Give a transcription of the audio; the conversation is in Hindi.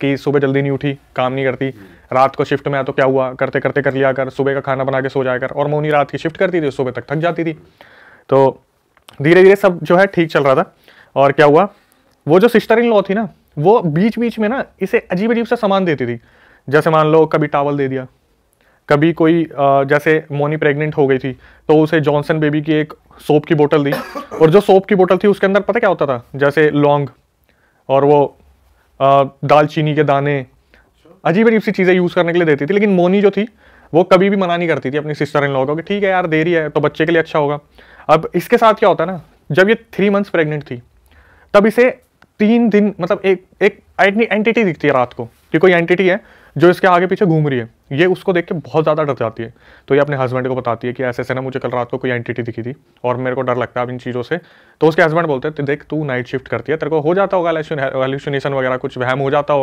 कि सुबह जल्दी नहीं उठी काम नहीं करती हम्म। रात को शिफ्ट में आया तो क्या हुआ करते करते कर लिया कर सुबह का खाना बना के सो जाया कर और मैं रात की शिफ्ट करती थी सुबह तक थक जाती थी तो धीरे धीरे सब जो है ठीक चल रहा था और क्या हुआ वो जो सिस्टर इन लॉ थी ना वो बीच बीच में ना इसे अजीब अजीब सा सामान देती थी जैसे मान लो कभी टावल दे दिया कभी कोई जैसे मोनी प्रेग्नेंट हो गई थी तो उसे जॉनसन बेबी की एक सोप की बोतल दी और जो सोप की बोतल थी उसके अंदर पता क्या होता था जैसे लौंग और वो दालचीनी के दाने अच्छा। अजीब अजीब सी चीज़ें यूज़ करने के लिए देती थी लेकिन मोनी जो थी वो कभी भी मना नहीं करती थी अपनी सिस्टर इन लोगों को कि ठीक है यार देरी है तो बच्चे के लिए अच्छा होगा अब इसके साथ क्या होता है ना जब ये थ्री मंथ्स प्रेगनेंट थी तब इसे तीन दिन मतलब एक एक एंटिटी दिखती है रात को कि कोई एंटिटी है जो इसके आगे पीछे घूम रही है ये उसको देख के बहुत ज़्यादा डर जाती है तो ये अपने हस्बैंड को बताती है कि ऐसे ऐसे ना मुझे कल रात को कोई एंटिटी दिखी थी और मेरे को डर लगता है अब इन चीज़ों से तो उसके हस्बैंड बोलते हैं देख तू नाइट शिफ्ट करती है तेरे को हो जाता होगा एलुशनेशन वगैरह कुछ वहम हो जाता होगा